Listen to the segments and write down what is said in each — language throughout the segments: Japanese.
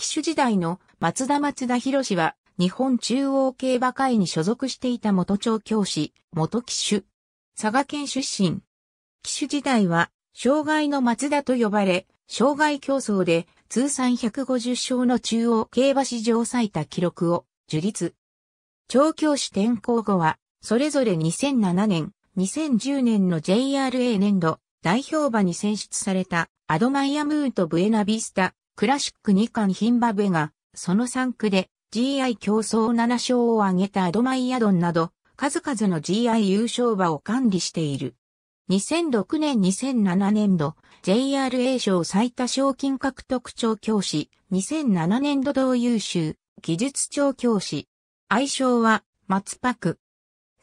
騎手時代の松田松田博士は、日本中央競馬会に所属していた元調教師、元騎手。佐賀県出身。騎手時代は、障害の松田と呼ばれ、障害競争で通算150勝の中央競馬史上最多記録を樹立。調教師転向後は、それぞれ2007年、2010年の JRA 年度、代表馬に選出されたアドマイアムーンとブエナビスタ、クラシック2冠ヒンバベが、その3区で GI 競争7勝を挙げたアドマイヤドンなど、数々の GI 優勝馬を管理している。2006年2007年度、JRA 賞最多賞金獲得調教師、2007年度同優秀、技術調教師。愛称は、松パク。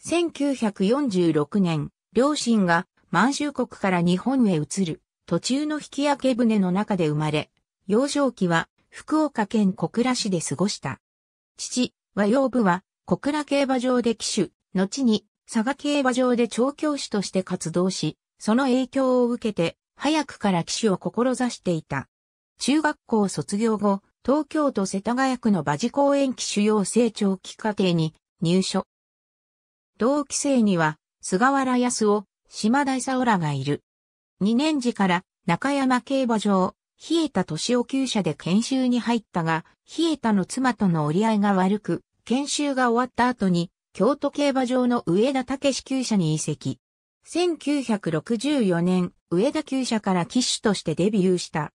1946年、両親が満州国から日本へ移る、途中の引き分け船の中で生まれ、幼少期は福岡県小倉市で過ごした。父、和洋部は小倉競馬場で騎手、後に佐賀競馬場で調教師として活動し、その影響を受けて早くから騎手を志していた。中学校卒業後、東京都世田谷区の馬事公園騎手養成長期課程に入所。同期生には菅原康夫、島田勲らがいる。2年時から中山競馬場、冷えた年を旧社で研修に入ったが、冷えたの妻との折り合いが悪く、研修が終わった後に、京都競馬場の上田武厩社に移籍。1964年、上田厩社から騎手としてデビューした。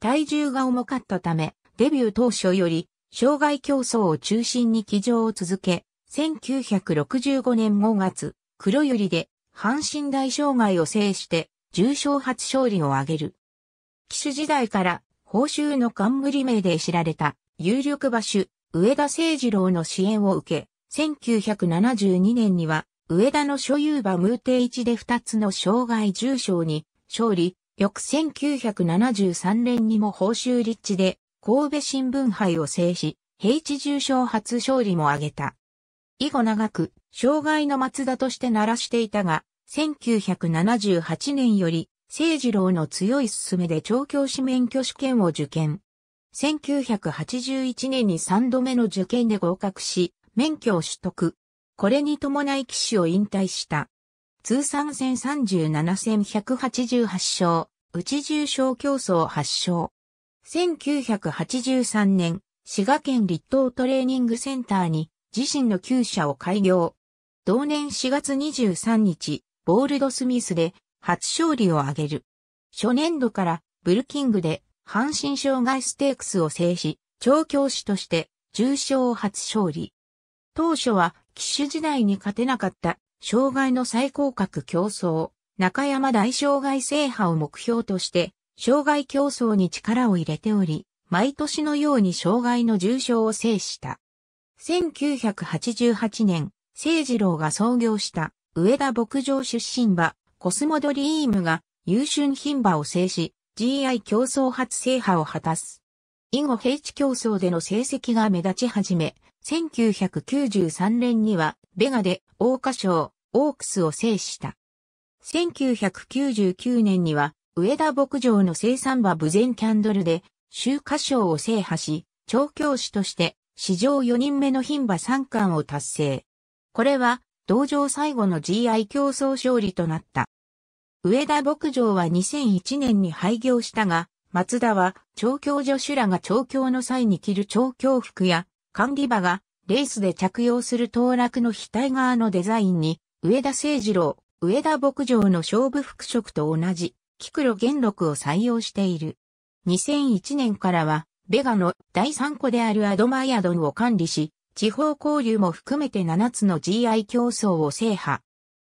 体重が重かったため、デビュー当初より、障害競争を中心に騎乗を続け、1965年5月、黒百合で、阪神大障害を制して、重賞初勝利を挙げる。騎手時代から報酬の冠名で知られた有力馬主、上田誠二郎の支援を受け、1972年には上田の所有馬ムーテイで2つの障害重賞に勝利、翌1973年にも報酬立地で神戸新聞杯を制し、平地重賞初勝利も挙げた。以後長く、障害の松田として鳴らしていたが、1978年より清次郎の強い勧めで調教師免許試験を受験。1981年に3度目の受験で合格し、免許を取得。これに伴い騎士を引退した。通算戦37戦188勝、内重賞競争発勝。1983年、滋賀県立東トレーニングセンターに自身の旧車を開業。同年4月23日、ボールドスミスで初勝利を挙げる。初年度からブルキングで阪神障害ステークスを制し、調教師として重賞初勝利。当初は騎手時代に勝てなかった障害の最高格競争、中山大障害制覇を目標として、障害競争に力を入れており、毎年のように障害の重賞を制した。1988年、聖二郎が創業した上田牧場出身馬、コスモドリームが優秀品馬を制し、GI 競争初制覇を果たす。以後平地競争での成績が目立ち始め、1993年にはベガで大花賞、オークスを制した。1999年には上田牧場の生産馬ブゼンキャンドルで周華賞を制覇し、調教師として史上4人目の牝馬三冠を達成。これは同場最後の GI 競争勝利となった。上田牧場は2001年に廃業したが、松田は調教助手らが調教の際に着る調教服や管理場がレースで着用する当落の額側のデザインに、上田誠二郎、上田牧場の勝負服飾と同じ、キクロ元禄を採用している。2001年からは、ベガの第3個であるアドマイアドンを管理し、地方交流も含めて7つの GI 競争を制覇。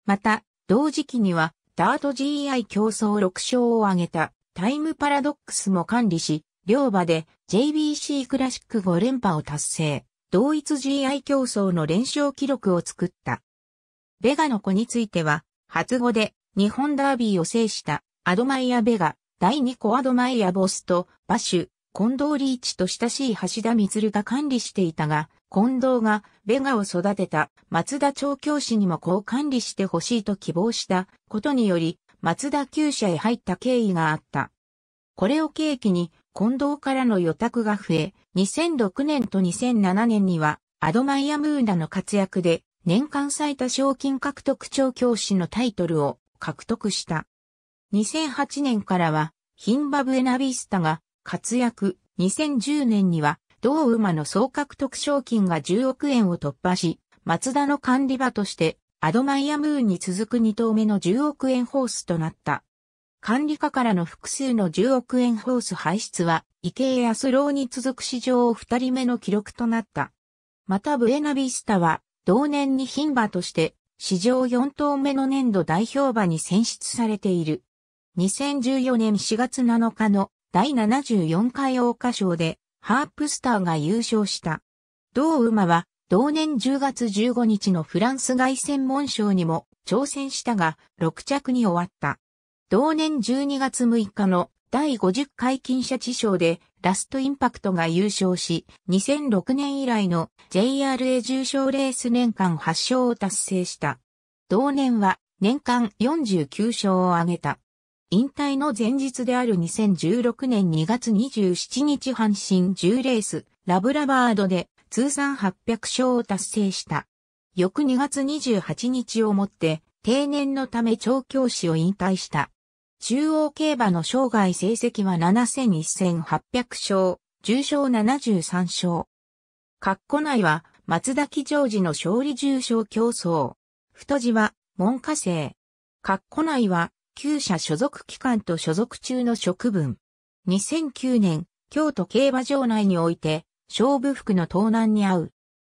また、同時期には、ダート GI 競争6勝を挙げたタイムパラドックスも管理し、両馬で JBC クラシック5連覇を達成、同一 GI 競争の連勝記録を作った。ベガの子については、初語で日本ダービーを制したアドマイア・ベガ、第2子アドマイア・ボスと、バシュ、近藤リーチと親しい橋田光が管理していたが、近藤がベガを育てた松田調教師にもこう管理してほしいと希望したことにより、松田厩舎へ入った経緯があった。これを契機に、近藤からの予託が増え、2006年と2007年には、アドマイアムーナの活躍で、年間最多賞金獲得調教師のタイトルを獲得した。2008年からは、ヒンバブエナビスタが活躍、2010年には、同馬の総獲得賞金が10億円を突破し、松田の管理馬として、アドマイアムーンに続く2頭目の10億円ホースとなった。管理下からの複数の10億円ホース排出は、池江康郎に続く史上2人目の記録となった。またブエナビスタは、同年に牝馬として、史上4頭目の年度代表馬に選出されている。2014年4月7日の第74回桜花賞で、ハープスターが優勝した。同馬は同年10月15日のフランス外戦門賞にも挑戦したが6着に終わった。同年12月6日の第50回金シ地チ賞でラストインパクトが優勝し、2006年以来の JRA 重賞レース年間8勝を達成した。同年は年間49勝を挙げた。引退の前日である2016年2月27日阪神10レース、ラブラバードで通算800勝を達成した。翌2月28日をもって定年のため調教師を引退した。中央競馬の生涯成績は71,800勝、重賞73勝。括弧内は松田木常時の勝利重賞競争。太字は文科生。括弧内は旧社所属機関と所属中の職分。2009年、京都競馬場内において、勝負服の盗難に遭う。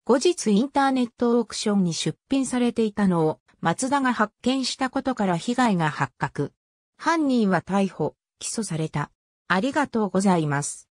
後日インターネットオークションに出品されていたのを、松田が発見したことから被害が発覚。犯人は逮捕、起訴された。ありがとうございます。